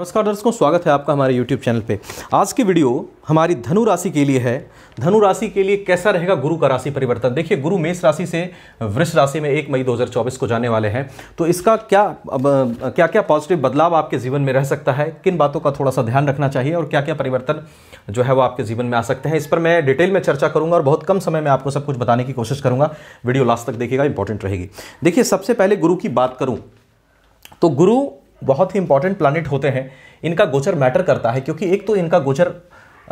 नमस्कार दर्शकों स्वागत है आपका हमारे YouTube चैनल पे आज की वीडियो हमारी धनु राशि के लिए है धनु राशि के लिए कैसा रहेगा गुरु का राशि परिवर्तन देखिए गुरु मेष राशि से वृष राशि में एक मई 2024 को जाने वाले हैं तो इसका क्या अब, क्या क्या पॉजिटिव बदलाव आपके जीवन में रह सकता है किन बातों का थोड़ा सा ध्यान रखना चाहिए और क्या क्या परिवर्तन जो है वो आपके जीवन में आ सकते हैं इस पर मैं डिटेल में चर्चा करूंगा और बहुत कम समय में आपको सब कुछ बताने की कोशिश करूंगा वीडियो लास्ट तक देखिएगा इंपॉर्टेंट रहेगी देखिए सबसे पहले गुरु की बात करूँ तो गुरु बहुत ही इंपॉर्टेंट प्लानिट होते हैं इनका गोचर मैटर करता है क्योंकि एक तो इनका गोचर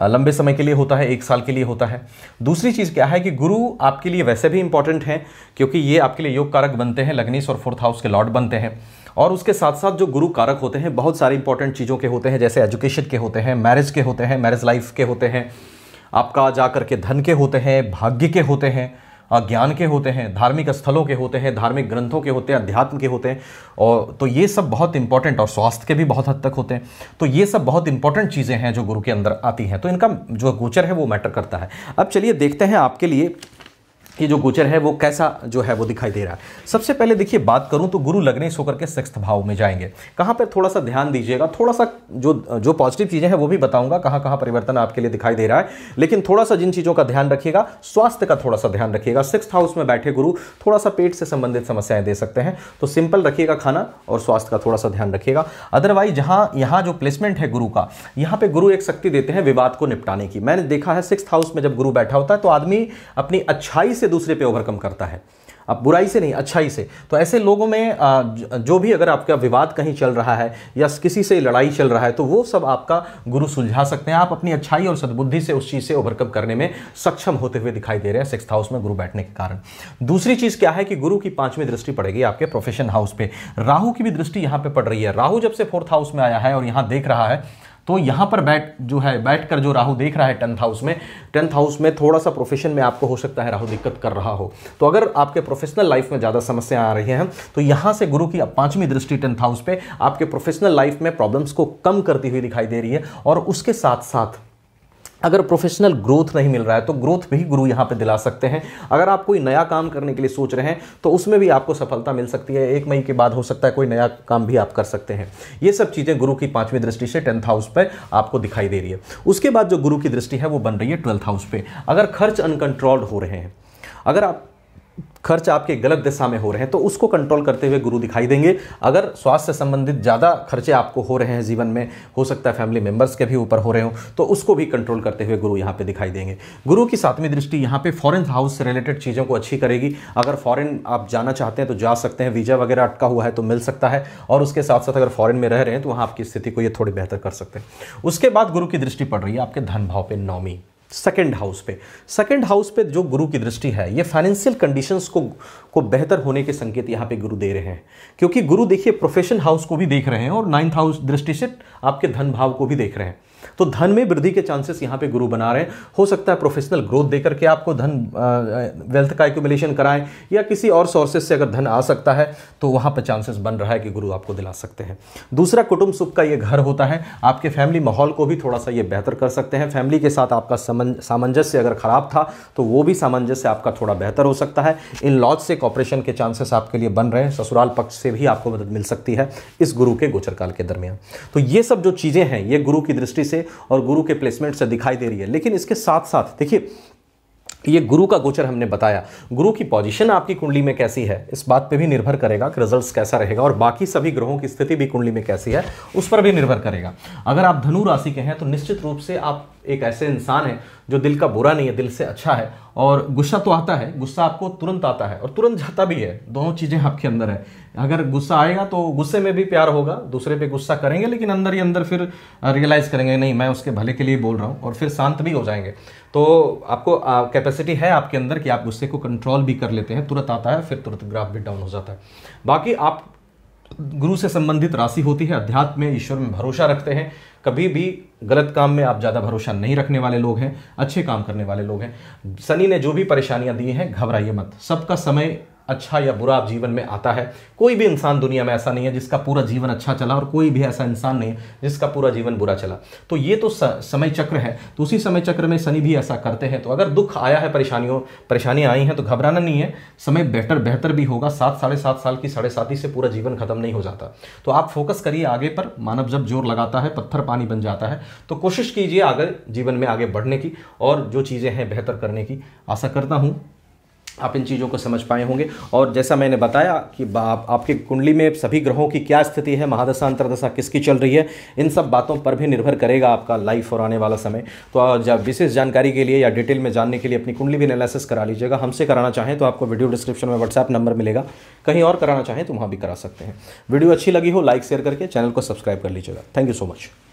लंबे समय के लिए होता है एक साल के लिए होता है दूसरी चीज़ क्या है कि गुरु आपके लिए वैसे भी इंपॉर्टेंट हैं क्योंकि ये आपके लिए योग कारक बनते हैं लग्नेश और फोर्थ हाउस के लॉर्ड बनते हैं और उसके साथ साथ जो गुरु कारक होते हैं बहुत सारे इंपॉर्टेंट चीज़ों के होते हैं जैसे एजुकेशन के होते हैं मैरिज के होते हैं मैरिज लाइफ के होते हैं आपका जा करके धन के होते हैं भाग्य के होते हैं ज्ञान के होते हैं धार्मिक स्थलों के होते हैं धार्मिक ग्रंथों के होते हैं अध्यात्म के होते हैं और तो ये सब बहुत इंपॉर्टेंट और स्वास्थ्य के भी बहुत हद तक होते हैं तो ये सब बहुत इंपॉर्टेंट चीज़ें हैं जो गुरु के अंदर आती हैं तो इनका जो गोचर है वो मैटर करता है अब चलिए देखते हैं आपके लिए ये जो गोचर है वो कैसा जो है वो दिखाई दे रहा है सबसे पहले देखिए बात करूं तो गुरु लग्नेश होकर के सिक्स भाव में जाएंगे कहां पर थोड़ा सा ध्यान दीजिएगा थोड़ा सा जो जो पॉजिटिव चीज़ें हैं वो भी बताऊंगा कहां कहां परिवर्तन आपके लिए दिखाई दे रहा है लेकिन थोड़ा सा जिन चीज़ों का ध्यान रखिएगा स्वास्थ्य का थोड़ा सा ध्यान रखिएगा सिक्स हाउस में बैठे गुरु थोड़ा सा पेट से संबंधित समस्याएं दे सकते हैं तो सिंपल रखिएगा खाना और स्वास्थ्य का थोड़ा सा ध्यान रखिएगा अदरवाइज जहां यहां जो प्लेसमेंट है गुरु का यहां पर गुरु एक शक्ति देते हैं विवाद को निपटाने की मैंने देखा है सिक्स हाउस में जब गुरु बैठा होता है तो आदमी अपनी अच्छाई से दूसरे पे ओवरकम करता है अब बुराई से नहीं अच्छाई से तो ऐसे लोगों में जो भी अगर आपका विवाद कहीं चल रहा है या किसी से लड़ाई चल रहा है तो वो सब आपका गुरु सुलझा सकते हैं आप अपनी अच्छाई और सद्बुद्धि से उस चीज़ से ओवरकम करने में सक्षम होते हुए दिखाई दे रहे हैं सिक्स हाउस में गुरु बैठने के कारण दूसरी चीज़ क्या है कि गुरु की पांचवी दृष्टि पड़ेगी आपके प्रोफेशन हाउस पर राहू की भी दृष्टि यहाँ पर पड़ रही है राहू जब से फोर्थ हाउस में आया है और यहाँ देख रहा है तो यहाँ पर बैठ जो है बैठ कर जो राहु देख रहा है टेंथ हाउस में टेंथ हाउस में थोड़ा सा प्रोफेशन में आपको हो सकता है राहु दिक्कत कर रहा हो तो अगर आपके प्रोफेशनल लाइफ में ज़्यादा समस्याएं आ रही हैं तो यहाँ से गुरु की पांचवी दृष्टि टेंथ हाउस पे आपके प्रोफेशनल लाइफ में प्रॉब्लम्स को कम करती हुई दिखाई दे रही है और उसके साथ साथ अगर प्रोफेशनल ग्रोथ नहीं मिल रहा है तो ग्रोथ भी गुरु यहाँ पे दिला सकते हैं अगर आप कोई नया काम करने के लिए सोच रहे हैं तो उसमें भी आपको सफलता मिल सकती है एक मई के बाद हो सकता है कोई नया काम भी आप कर सकते हैं ये सब चीज़ें गुरु की पाँचवीं दृष्टि से टेंथ हाउस पर आपको दिखाई दे रही है उसके बाद जो गुरु की दृष्टि है वो बन रही है ट्वेल्थ हाउस पर अगर खर्च अनकंट्रोल्ड हो रहे हैं अगर आप खर्च आपके गलत दिशा में हो रहे हैं तो उसको कंट्रोल करते हुए गुरु दिखाई देंगे अगर स्वास्थ्य से संबंधित ज़्यादा खर्चे आपको हो रहे हैं जीवन में हो सकता है फैमिली मेम्बर्स के भी ऊपर हो रहे हो तो उसको भी कंट्रोल करते हुए गुरु यहाँ पे दिखाई देंगे गुरु की सातवीं दृष्टि यहाँ पे फॉरेन हाउस से रिलेटेड चीज़ों को अच्छी करेगी अगर फॉरन आप जाना चाहते हैं तो जा सकते हैं वीज़ा वगैरह अटका हुआ है तो मिल सकता है और उसके साथ साथ अगर फॉरन में रह रहे हैं तो वहाँ आपकी स्थिति को ये थोड़ी बेहतर कर सकते हैं उसके बाद गुरु की दृष्टि पड़ रही है आपके धन भाव पर नौमी सेकेंड हाउस पे सेकेंड हाउस पे जो गुरु की दृष्टि है ये फाइनेंशियल कंडीशंस को को बेहतर होने के संकेत यहाँ पे गुरु दे रहे हैं क्योंकि गुरु देखिए प्रोफेशन हाउस को भी देख रहे हैं और नाइन्थ हाउस दृष्टि से आपके धन भाव को भी देख रहे हैं तो धन में वृद्धि के चांसेस यहां पे गुरु बना रहे हैं हो सकता है प्रोफेशनल ग्रोथ देकर के आपको धन वेल्थ का एकुमुलेशन कराएं या किसी और सोर्सेस से अगर धन आ सकता है तो वहां पर चांसेस बन रहा है कि गुरु आपको दिला सकते हैं दूसरा कुटुंब सुख का ये घर होता है आपके फैमिली माहौल को भी थोड़ा सा ये बेहतर कर सकते हैं फैमिली के साथ आपका सामंजस्य अगर खराब था तो वो भी सामंजस्य आपका थोड़ा बेहतर हो सकता है इन लॉज से कॉपरेशन के चांसेस आपके लिए बन रहे हैं ससुराल पक्ष से भी आपको मदद मिल सकती है इस गुरु के गोचर काल के दरमियान तो ये सब जो चीज़ें हैं ये गुरु की दृष्टि से और गुरु के प्लेसमेंट से दिखाई दे रही है लेकिन इसके साथ साथ देखिए ये गुरु का गोचर हमने बताया गुरु की पोजीशन आपकी कुंडली में कैसी है इस बात पे भी निर्भर करेगा कि रिजल्ट्स कैसा रहेगा और बाकी सभी ग्रहों की स्थिति भी कुंडली में कैसी है उस पर भी निर्भर करेगा अगर आप धनु राशि के हैं तो निश्चित रूप से आप एक ऐसे इंसान है जो दिल का बुरा नहीं है दिल से अच्छा है और गुस्सा तो आता है गुस्सा आपको तुरंत आता है और तुरंत जाता भी है दोनों चीज़ें आपके अंदर है अगर गुस्सा आएगा तो गुस्से में भी प्यार होगा दूसरे पे गुस्सा करेंगे लेकिन अंदर ही अंदर फिर रियलाइज़ करेंगे नहीं मैं उसके भले के लिए बोल रहा हूँ और फिर शांत भी हो जाएंगे तो आपको कैपेसिटी है आपके अंदर कि आप गुस्से को कंट्रोल भी कर लेते हैं तुरंत आता है फिर तुरंत ग्राफ भी डाउन हो जाता है बाकी आप गुरु से संबंधित राशि होती है अध्यात्म में ईश्वर में भरोसा रखते हैं कभी भी गलत काम में आप ज़्यादा भरोसा नहीं रखने वाले लोग हैं अच्छे काम करने वाले लोग हैं शनि ने जो भी परेशानियां दी हैं घबराइए मत सबका समय अच्छा या बुरा जीवन में आता है कोई भी इंसान दुनिया में ऐसा नहीं है जिसका पूरा जीवन अच्छा चला और कोई भी ऐसा इंसान नहीं है जिसका पूरा जीवन बुरा चला तो ये तो समय चक्र है तो उसी समय चक्र में शनि भी ऐसा करते हैं तो अगर दुख आया है परेशानियों परेशानियाँ आई हैं तो घबराना नहीं है समय बेहतर बेहतर भी होगा सात साढ़े सात साल की साढ़े ही से पूरा जीवन खत्म नहीं हो जाता तो आप फोकस करिए आगे पर मानव जब जोर लगाता है पत्थर पानी बन जाता है तो कोशिश कीजिए आगे जीवन में आगे बढ़ने की और जो चीज़ें हैं बेहतर करने की आशा करता हूँ आप इन चीज़ों को समझ पाए होंगे और जैसा मैंने बताया कि आप, आपके कुंडली में सभी ग्रहों की क्या स्थिति है महादशा अंतरदशा किसकी चल रही है इन सब बातों पर भी निर्भर करेगा आपका लाइफ और आने वाला समय तो जब विशेष जानकारी के लिए या डिटेल में जानने के लिए अपनी कुंडली भी एनालिसिस करा लीजिएगा हमसे कराना चाहें तो आपको वीडियो डिस्क्रिप्शन में व्हाट्सएप नंबर मिलेगा कहीं और कराना चाहें तो वहाँ भी करा सकते हैं वीडियो अच्छी लगी हो लाइक शेयर करके चैनल को सब्सक्राइब कर लीजिएगा थैंक यू सो मच